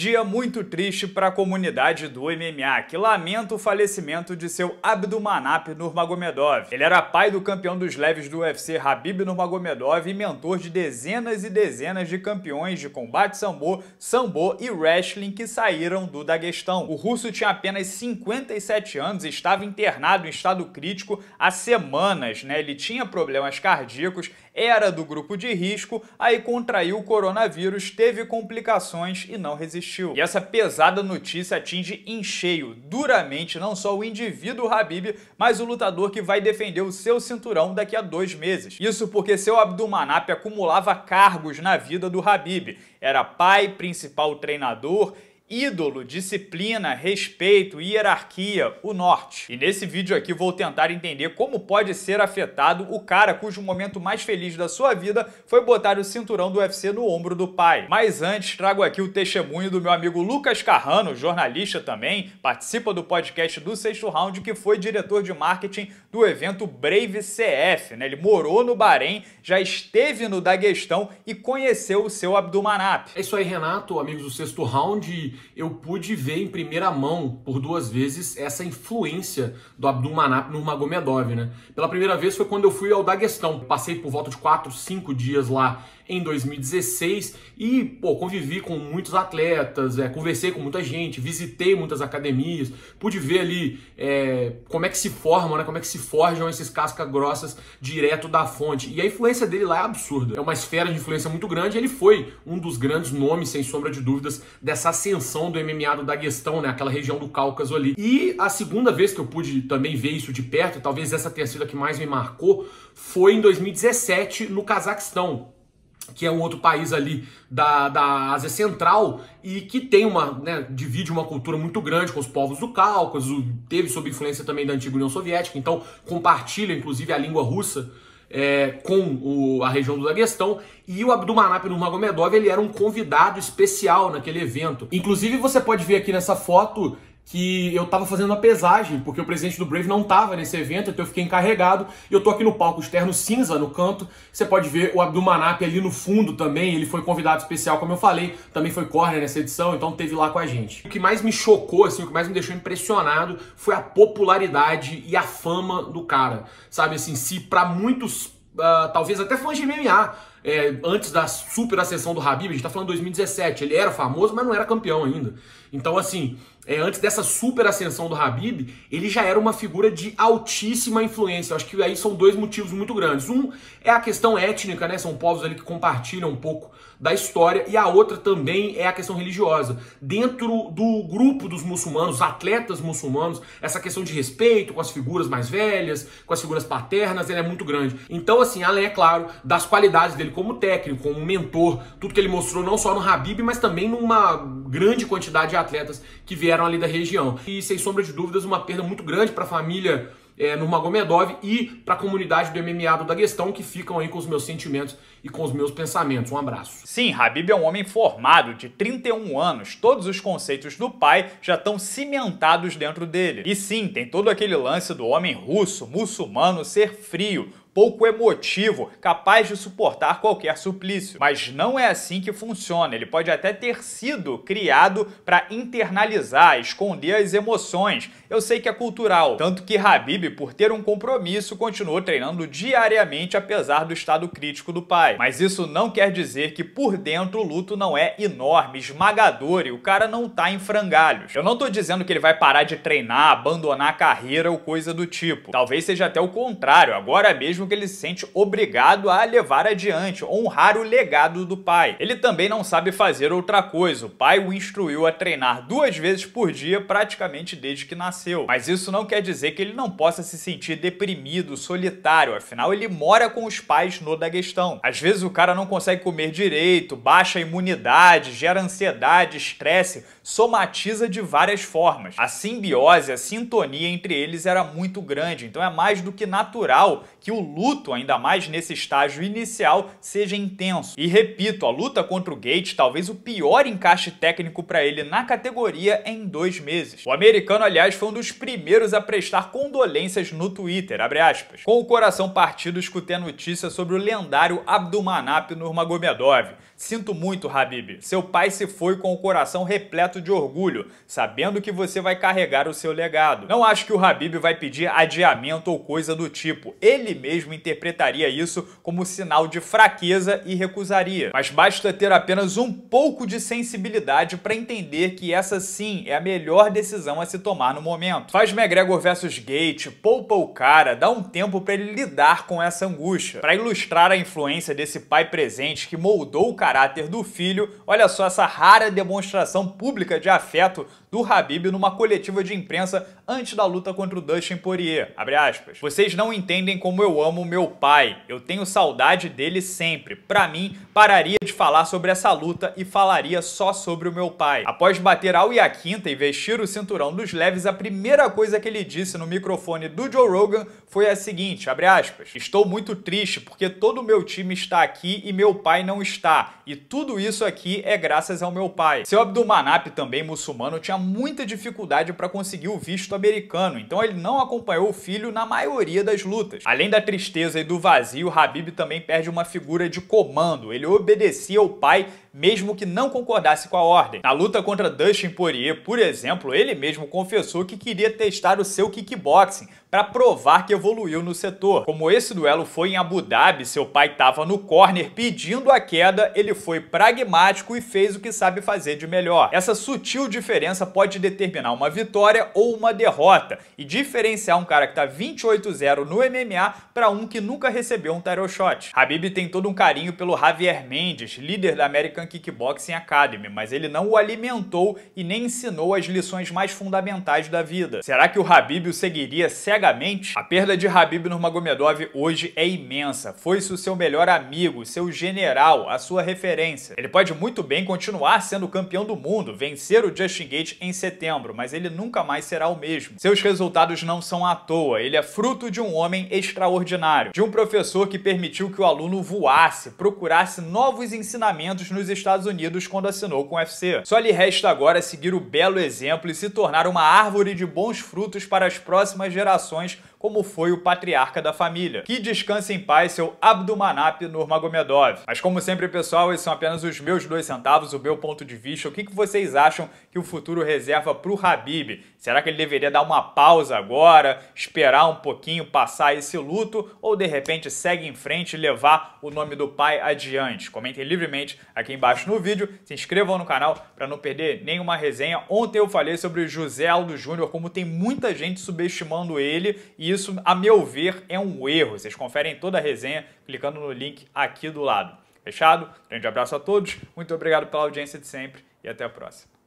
Dia muito triste para a comunidade do MMA, que lamenta o falecimento de seu Abdumanap Nurmagomedov. Ele era pai do campeão dos leves do UFC Habib Nurmagomedov e mentor de dezenas e dezenas de campeões de combate sambo, sambo e wrestling que saíram do Daguestão. O russo tinha apenas 57 anos e estava internado em estado crítico há semanas, né? Ele tinha problemas cardíacos, era do grupo de risco, aí contraiu o coronavírus, teve complicações e não resistiu. E essa pesada notícia atinge em cheio, duramente, não só o indivíduo Habib, mas o lutador que vai defender o seu cinturão daqui a dois meses. Isso porque seu Abdulmanap acumulava cargos na vida do Habib. Era pai, principal treinador, ídolo, disciplina, respeito, hierarquia, o norte. E nesse vídeo aqui vou tentar entender como pode ser afetado o cara cujo momento mais feliz da sua vida foi botar o cinturão do UFC no ombro do pai. Mas antes, trago aqui o testemunho do meu amigo Lucas Carrano, jornalista também, participa do podcast do Sexto Round, que foi diretor de marketing do evento Brave CF. Né? Ele morou no Bahrein, já esteve no Daguestão e conheceu o seu Abdulmanap. É isso aí, Renato, amigos do Sexto Round eu pude ver em primeira mão, por duas vezes, essa influência do Abdulmanap no Magomedov, né? Pela primeira vez foi quando eu fui ao Daguestão. Passei por volta de 4, 5 dias lá em 2016 e, pô, convivi com muitos atletas, é, conversei com muita gente, visitei muitas academias, pude ver ali é, como é que se formam, né? Como é que se forjam esses cascas grossas direto da fonte. E a influência dele lá é absurda. É uma esfera de influência muito grande ele foi um dos grandes nomes, sem sombra de dúvidas, dessa ascensão do MMA do Daguestão, né? Aquela região do Cáucaso ali. E a segunda vez que eu pude também ver isso de perto, talvez essa tenha sido a que mais me marcou, foi em 2017 no Cazaquistão, que é um outro país ali da, da Ásia Central e que tem uma, né, divide uma cultura muito grande com os povos do Cáucaso, teve sob influência também da antiga União Soviética, então compartilha inclusive a língua russa é, com o, a região do Daguestão e o Abdumanap no Magomedov ele era um convidado especial naquele evento. Inclusive você pode ver aqui nessa foto que eu tava fazendo a pesagem, porque o presidente do Brave não tava nesse evento, então eu fiquei encarregado. E eu tô aqui no palco externo cinza, no canto. Você pode ver o Abdul Manap ali no fundo também, ele foi convidado especial, como eu falei, também foi corner nessa edição, então teve lá com a gente. O que mais me chocou, assim, o que mais me deixou impressionado foi a popularidade e a fama do cara. Sabe assim, se para muitos Uh, talvez até fãs de MMA, é, antes da super ascensão do Habib, a gente tá falando 2017, ele era famoso, mas não era campeão ainda. Então, assim, é, antes dessa super ascensão do Habib, ele já era uma figura de altíssima influência. Eu acho que aí são dois motivos muito grandes. Um é a questão étnica, né? São povos ali que compartilham um pouco da história, e a outra também é a questão religiosa. Dentro do grupo dos muçulmanos, atletas muçulmanos, essa questão de respeito com as figuras mais velhas, com as figuras paternas, ela é muito grande. Então, assim, além, é claro, das qualidades dele como técnico, como mentor, tudo que ele mostrou não só no Habib, mas também numa grande quantidade de atletas que vieram ali da região. E sem sombra de dúvidas, uma perda muito grande para a família é, Nurmagomedov e para a comunidade do MMA do Daguestão, que ficam aí com os meus sentimentos e com os meus pensamentos. Um abraço. Sim, Habib é um homem formado, de 31 anos. Todos os conceitos do pai já estão cimentados dentro dele. E sim, tem todo aquele lance do homem russo, muçulmano, ser frio pouco emotivo, capaz de suportar qualquer suplício. Mas não é assim que funciona, ele pode até ter sido criado para internalizar, esconder as emoções. Eu sei que é cultural, tanto que Habib, por ter um compromisso, continuou treinando diariamente apesar do estado crítico do pai. Mas isso não quer dizer que por dentro o luto não é enorme, esmagador e o cara não tá em frangalhos. Eu não tô dizendo que ele vai parar de treinar, abandonar a carreira ou coisa do tipo. Talvez seja até o contrário, agora mesmo que ele se sente obrigado a levar adiante, honrar o legado do pai. Ele também não sabe fazer outra coisa. O pai o instruiu a treinar duas vezes por dia praticamente desde que nasceu. Mas isso não quer dizer que ele não possa se sentir deprimido, solitário, afinal ele mora com os pais no Daguestão. Às vezes o cara não consegue comer direito, baixa a imunidade, gera ansiedade, estresse, somatiza de várias formas. A simbiose, a sintonia entre eles era muito grande, então é mais do que natural que o luto, ainda mais nesse estágio inicial, seja intenso. E repito, a luta contra o Gates, talvez o pior encaixe técnico para ele na categoria em dois meses. O americano, aliás, foi um dos primeiros a prestar condolências no Twitter, Com o coração partido, escutei a notícia sobre o lendário Abdulmanap Nurmagomedov. Sinto muito, Habib. Seu pai se foi com o coração repleto de orgulho, sabendo que você vai carregar o seu legado. Não acho que o Habib vai pedir adiamento ou coisa do tipo. Ele mesmo mesmo interpretaria isso como sinal de fraqueza e recusaria. Mas basta ter apenas um pouco de sensibilidade para entender que essa sim é a melhor decisão a se tomar no momento. Faz McGregor versus Gate, poupa o cara, dá um tempo para ele lidar com essa angústia. Para ilustrar a influência desse pai presente que moldou o caráter do filho, olha só essa rara demonstração pública de afeto do Habib numa coletiva de imprensa antes da luta contra o Dustin Poirier. Vocês não entendem como eu amo como meu pai. Eu tenho saudade dele sempre. Para mim, pararia de falar sobre essa luta e falaria só sobre o meu pai. Após bater ao Iaquinta e vestir o cinturão dos leves, a primeira coisa que ele disse no microfone do Joe Rogan foi a seguinte, aspas, Estou muito triste porque todo o meu time está aqui e meu pai não está. E tudo isso aqui é graças ao meu pai. Seu Abdulmanap, também muçulmano, tinha muita dificuldade para conseguir o visto americano, então ele não acompanhou o filho na maioria das lutas. Além da tristeza tristeza e do vazio, Habib também perde uma figura de comando. Ele obedecia ao pai mesmo que não concordasse com a ordem. Na luta contra Dustin Poirier, por exemplo, ele mesmo confessou que queria testar o seu kickboxing para provar que evoluiu no setor. Como esse duelo foi em Abu Dhabi, seu pai estava no corner pedindo a queda, ele foi pragmático e fez o que sabe fazer de melhor. Essa sutil diferença pode determinar uma vitória ou uma derrota e diferenciar um cara que está 28-0 no MMA para um que nunca recebeu um title shot. Habib tem todo um carinho pelo Javier Mendes, líder da American Kickboxing Academy, mas ele não o alimentou e nem ensinou as lições mais fundamentais da vida. Será que o Habib o seguiria cegamente? A perda de Habib Nurmagomedov hoje é imensa. Foi-se o seu melhor amigo, seu general, a sua referência. Ele pode muito bem continuar sendo campeão do mundo, vencer o Justin Gate em setembro, mas ele nunca mais será o mesmo. Seus resultados não são à toa, ele é fruto de um homem extraordinário, de um professor que permitiu que o aluno voasse, procurasse novos ensinamentos nos dos Estados Unidos quando assinou com o UFC. Só lhe resta agora seguir o belo exemplo e se tornar uma árvore de bons frutos para as próximas gerações como foi o patriarca da família. Que descanse em paz seu Abdumanap Nurmagomedov. Mas como sempre, pessoal, esses são apenas os meus dois centavos, o meu ponto de vista. O que, vocês acham que o futuro reserva para o Habib? Será que ele deveria dar uma pausa agora, esperar um pouquinho passar esse luto ou de repente segue em frente e levar o nome do pai adiante? Comentem livremente aqui embaixo no vídeo, se inscrevam no canal para não perder nenhuma resenha. Ontem eu falei sobre José Aldo Júnior, como tem muita gente subestimando ele e isso, a meu ver, é um erro. Vocês conferem toda a resenha clicando no link aqui do lado. Fechado? Grande abraço a todos, muito obrigado pela audiência de sempre e até a próxima.